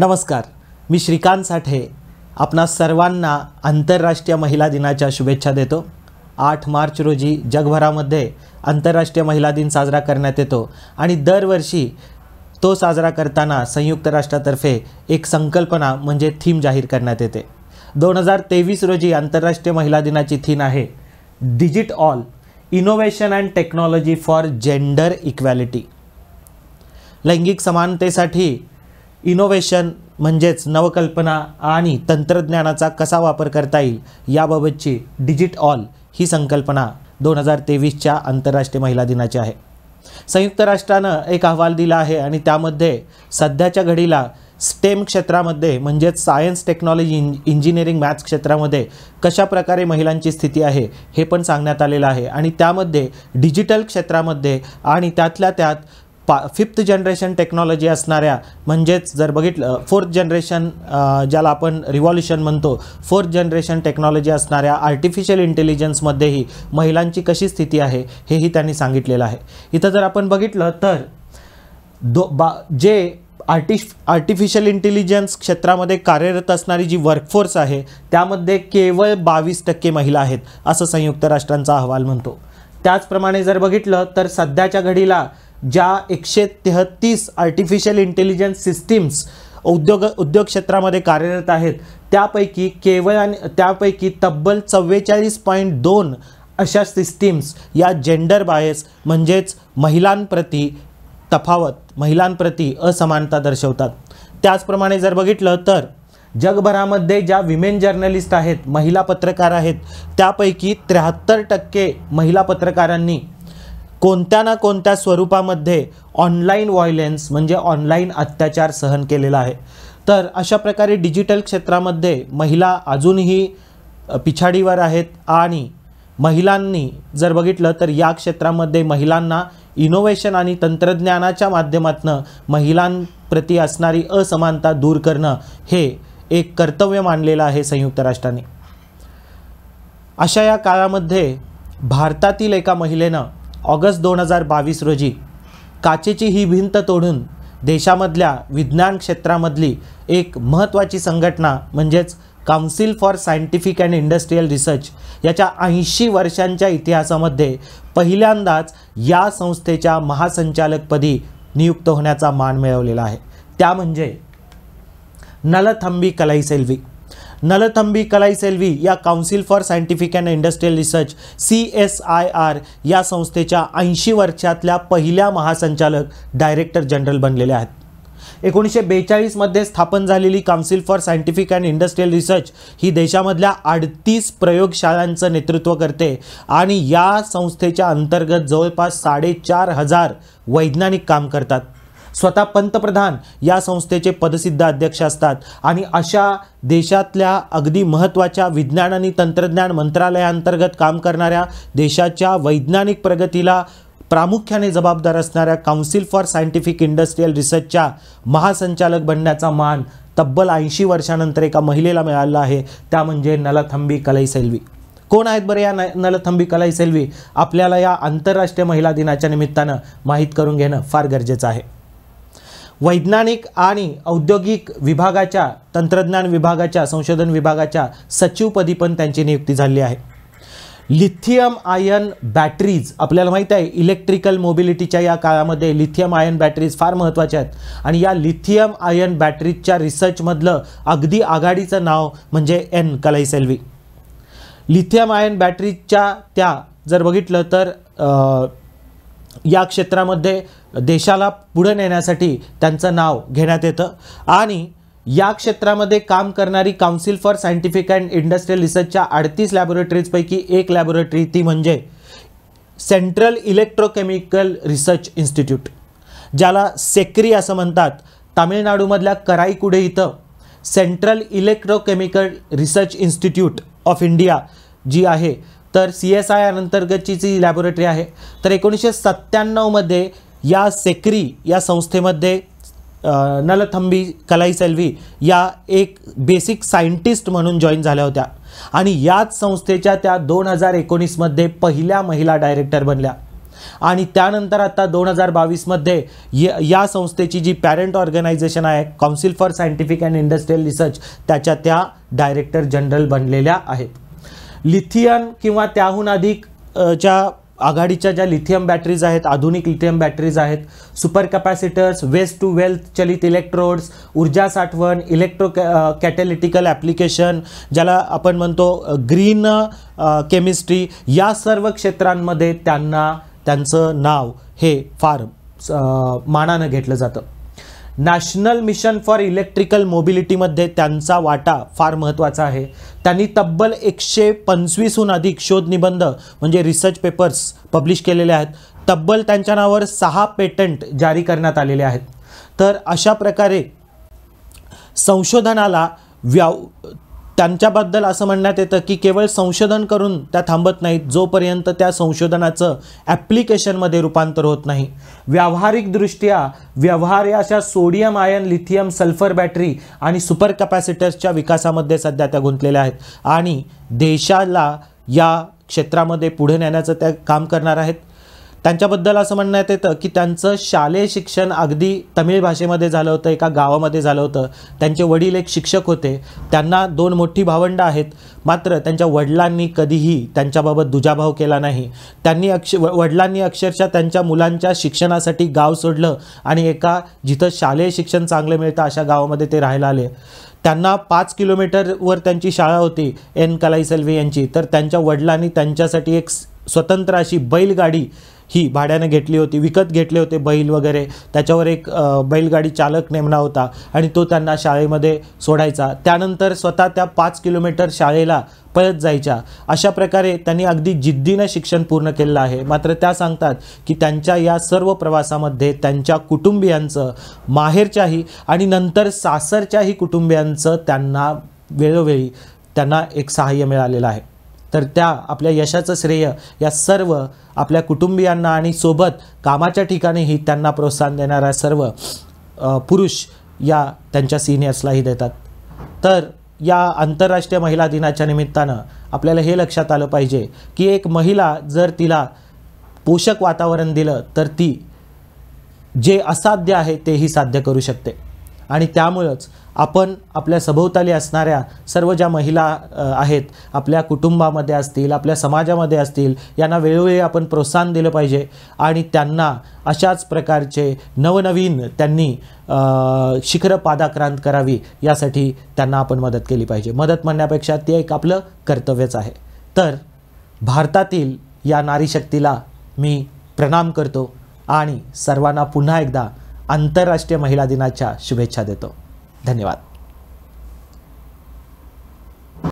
नमस्कार मी श्रीकांत साठे आपणा सर्वांना आंतरराष्ट्रीय महिला दिनाच्या शुभेच्छा देतो आठ मार्च रोजी जगभरामध्ये आंतरराष्ट्रीय महिला दिन साजरा करण्यात येतो आणि दरवर्षी तो साजरा करताना संयुक्त राष्ट्रातर्फे एक संकल्पना म्हणजे थीम जाहीर करण्यात येते दोन हजार तेवीस रोजी आंतरराष्ट्रीय महिला दिनाची थीम आहे digit all innovation and technology for gender equality लैंगिक समानतेसाठी इनोव्हेशन म्हणजेच नवकल्पना आणि तंत्रज्ञानाचा कसा वापर करता येईल याबाबतची डिजिट ऑल ही संकल्पना दोन हजार तेवीसच्या आंतरराष्ट्रीय महिला दिनाची आहे संयुक्त राष्ट्रानं एक अहवाल दिला आहे आणि त्यामध्ये सध्याच्या घडीला स्टेम क्षेत्रामध्ये म्हणजेच science technology eng engineering maths क्षेत्रामध्ये कशा प्रकारे महिलांची स्थिती आहे हे पण सांगण्यात आलेलं आहे आणि त्यामध्ये डिजिटल क्षेत्रामध्ये आणि त्यातल्या त्यात पा फिफ्थ जनरेशन टेक्नॉलॉजी असणाऱ्या म्हणजेच जर बघितलं फोर्थ जनरेशन ज्याला आपण रिव्हॉल्युशन म्हणतो फोर्थ जनरेशन टेक्नॉलॉजी असणाऱ्या आर्टिफिशियल इंटेलिजन्समध्येही महिलांची कशी स्थिती आहे हेही त्यांनी सांगितलेलं आहे इथं जर आपण बघितलं तर दो बा जे आर्टिफ आर्टिफिशियल इंटेलिजन्स क्षेत्रामध्ये कार्यरत असणारी जी वर्कफोर्स आहे त्यामध्ये केवळ बावीस टक्के महिला आहेत असं संयुक्त राष्ट्रांचा अहवाल म्हणतो त्याचप्रमाणे जर बघितलं तर सध्याच्या घडीला ज्या एकशे तेहत्तीस आर्टिफिशियल इंटेलिजन्स सिस्टीम्स उद्योग उद्योग क्षेत्रामध्ये कार्यरत आहेत त्यापैकी केवळ आणि त्यापैकी तब्बल चव्वेचाळीस पॉईंट दोन अशा सिस्टीम्स या जेंडर बायस म्हणजेच महिलांप्रती तफावत महिलांप्रती असमानता दर्शवतात त्याचप्रमाणे जर बघितलं तर जगभरामध्ये ज्या विमेन जर्नलिस्ट आहेत महिला पत्रकार आहेत त्यापैकी त्र्याहत्तर टक्के महिला पत्रकारांनी कोणत्या ना कोणत्या स्वरूपामध्ये ऑनलाईन व्हायलेन्स म्हणजे ऑनलाईन अत्याचार सहन केलेला आहे तर अशा प्रकारे डिजिटल क्षेत्रामध्ये महिला अजूनही पिछाडीवर आहेत आणि महिलांनी जर बघितलं तर या क्षेत्रामध्ये महिलांना इनोव्हेशन आणि तंत्रज्ञानाच्या माध्यमातून महिलांप्रती असणारी असमानता दूर करणं हे एक कर्तव्य मानलेलं आहे संयुक्त राष्ट्राने अशा या काळामध्ये भारतातील एका महिलेनं ऑगस्ट दोन हजार बावीस रोजी काचेची ही भिंत तोडून देशामधल्या विज्ञान क्षेत्रामधली एक महत्त्वाची संघटना म्हणजेच council for scientific and industrial research याच्या ऐंशी वर्षांच्या इतिहासामध्ये पहिल्यांदाच या संस्थेच्या महासंचालकपदी नियुक्त होण्याचा मान मिळवलेला आहे त्या म्हणजे नलथंबी कलाईसेल्वी नलथंबी कलाई सेल्वी या council for scientific and industrial research C S I R या संस्थेच्या ऐंशी वर्षातल्या पहिल्या महासंचालक डायरेक्टर जनरल बनलेल्या आहेत एकोणीसशे बेचाळीसमध्ये स्थापन झालेली council for scientific and industrial research ही देशामधल्या अडतीस प्रयोगशाळांचं नेतृत्व करते आणि या संस्थेच्या अंतर्गत जवळपास साडेचार हजार वैज्ञानिक काम करतात स्वतः पंतप्रधान या संस्थेचे पदसिद्ध अध्यक्ष असतात आणि अशा देशातल्या अगदी महत्त्वाच्या विज्ञान आणि तंत्रज्ञान मंत्रालयाअंतर्गत काम करणाऱ्या देशाच्या वैज्ञानिक प्रगतीला प्रामुख्याने जबाबदार असणाऱ्या काउन्सिल फॉर सायंटिफिक इंडस्ट्रीयल रिसर्चच्या महासंचालक बनण्याचा मान तब्बल ऐंशी वर्षानंतर एका महिलेला मिळाला आहे त्या म्हणजे नलाथंबी सेल्वी कोण आहेत बरं या न नलथंबी कलाई सेल्वी आपल्याला या आंतरराष्ट्रीय महिला दिनाच्या निमित्तानं माहीत करून घेणं फार गरजेचं आहे वैज्ञानिक आणि औद्योगिक विभागाच्या तंत्रज्ञान विभागाच्या संशोधन विभागाच्या सचिवपदी पण त्यांची नियुक्ती झाली आहे लिथियम आयन बॅटरीज आपल्याला माहीत आहे इलेक्ट्रिकल मोबिलिटीच्या या काळामध्ये लिथियम आयन बॅटरीज फार महत्त्वाच्या आहेत आणि या लिथियम आयन बॅटरीजच्या रिसर्चमधलं अगदी आघाडीचं नाव म्हणजे एन कलाई सेल्वी लिथियम आयन बॅटरीजच्या त्या जर बघितलं तर या क्षेत्रामध्ये देशाला पुढे नेण्यासाठी त्यांचं नाव घेण्यात येतं आणि या क्षेत्रामध्ये काम करणारी council for scientific and industrial रिसर्चच्या अडतीस लॅबोरेटरीजपैकी एक लॅबोरेटरी ती म्हणजे सेंट्रल इलेक्ट्रोकेमिकल रिसर्च इन्स्टिट्यूट ज्याला सेक्री असं म्हणतात तामिळनाडूमधल्या कराईकुडे इथं central electrochemical research institute of India जी आहे तर सी एस आय आर अंतर्गतची जी लॅबोरेटरी आहे तर एकोणीसशे सत्त्याण्णवमध्ये या सेक्री या संस्थेमध्ये नलथंबी कलाई सेल्वी या एक बेसिक सायंटिस्ट म्हणून जॉईन झाल्या होत्या आणि याच संस्थेच्या त्या दोन हजार एकोणीसमध्ये पहिल्या महिला डायरेक्टर बनल्या आणि त्यानंतर आता दोन हजार बावीसमध्ये या संस्थेची जी पॅरेंट ऑर्गनायझेशन आहे council for scientific and industrial research त्याच्या त्या डायरेक्टर जनरल बनलेल्या आहेत लिथियन किंवा त्याहून अधिक ज्या आघाडीच्या ज्या लिथियम बॅटरीज आहेत आधुनिक लिथियम बॅटरीज आहेत super capacitors waste to wealth चलित इलेक्ट्रोड्स ऊर्जा साठवण इलेक्ट्रो कॅ कॅटेलिटिकल ॲप्लिकेशन ज्याला आपण म्हणतो ग्रीन केमिस्ट्री या सर्व क्षेत्रांमध्ये त्यांना त्यांचं नाव हे फार मानानं घेतलं जातं नॅशनल मिशन फॉर इलेक्ट्रिकल मोबिलिटीमध्ये त्यांचा वाटा फार महत्त्वाचा आहे त्यांनी तब्बल एकशे पंचवीसहून अधिक शोधनिबंध म्हणजे रिसर्च पेपर्स पब्लिश केलेले आहेत तब्बल त्यांच्या नावावर सहा पेटंट जारी करण्यात आलेले आहेत तर अशा प्रकारे संशोधनाला व्याव त्यांच्याबद्दल असं म्हणण्यात येतं की केवळ संशोधन करून त्या थांबत नाहीत जोपर्यंत त्या संशोधनाचं ॲप्लिकेशनमध्ये रूपांतर होत नाही व्यावहारिकदृष्ट्या व्यवहार या अशा sodium ion lithium sulphur battery आणि सुपर कॅपॅसिटर्सच्या विकासामध्ये सध्या त्या गुंतलेल्या आहेत आणि देशाला या क्षेत्रामध्ये पुढे नेण्याचं त्या काम करणार आहेत त्यांच्याबद्दल असं म्हणण्यात येतं की त्यांचं शालेय शिक्षण अगदी तमिळ भाषेमध्ये झालं होतं एका गावामध्ये झालं होतं त्यांचे वडील एक शिक्षक होते त्यांना दोन मोठी भावंडं आहेत मात्र त्यांच्या वडिलांनी कधीही त्यांच्याबाबत दुजाभाव केला नाही त्यांनी अक्ष वडिलांनी अक्षरशः त्यांच्या मुलांच्या शिक्षणासाठी गाव सोडलं आणि एका जिथं शालेय शिक्षण चांगलं मिळतं अशा गावामध्ये ते राहायला आले त्यांना पाच किलोमीटरवर त्यांची शाळा होती एन कलाईसेल्वे यांची तर त्यांच्या वडिलांनी त्यांच्यासाठी एक स्वतंत्र अशी बैलगाडी ही भाड्यानं घेतली होती विकत घेतले होते बैल वगैरे त्याच्यावर एक बैलगाडी चालक नेमला होता आणि तो त्यांना शाळेमध्ये सोडायचा त्यानंतर स्वतः त्या पाच किलोमीटर शाळेला पळत जायच्या अशा प्रकारे त्यांनी अगदी जिद्दीनं शिक्षण पूर्ण केलेलं आहे मात्र त्या सांगतात की त्यांच्या या सर्व प्रवासामध्ये त्यांच्या कुटुंबियांचं माहेरच्याही आणि नंतर सासरच्याही कुटुंबियांचं त्यांना वेळोवेळी त्यांना एक सहाय्य मिळालेलं आहे तर त्या आपल्या यशाचं श्रेय या सर्व आपल्या कुटुंबियांना आणि सोबत कामाच्या ठिकाणीही त्यांना प्रोत्साहन देणाऱ्या सर्व पुरुष या त्यांच्या सिनियर्सलाही देतात तर या आंतरराष्ट्रीय महिला दिनाच्या निमित्तानं आपल्याला हे लक्षात आलं पाहिजे की एक महिला जर तिला पोषक वातावरण दिलं तर ती जे असाध्य आहे तेही साध्य करू शकते आणि त्यामुळंच आपण आपल्या सभोवताली असणाऱ्या सर्व ज्या महिला आहेत आपल्या कुटुंबामध्ये असतील आपल्या समाजामध्ये असतील यांना वेळोवेळी आपण प्रोत्साहन दिलं पाहिजे आणि त्यांना अशाच प्रकारचे नवनवीन त्यांनी शिखर पादाक्रांत करावी यासाठी त्यांना आपण मदत केली पाहिजे मदत म्हणण्यापेक्षा ते एक आपलं कर्तव्यच आहे तर भारतातील या नारीशक्तीला मी प्रणाम करतो आणि सर्वांना पुन्हा एकदा आंतरराष्ट्रीय महिला दिनाच्या शुभेच्छा देतो धन्यवाद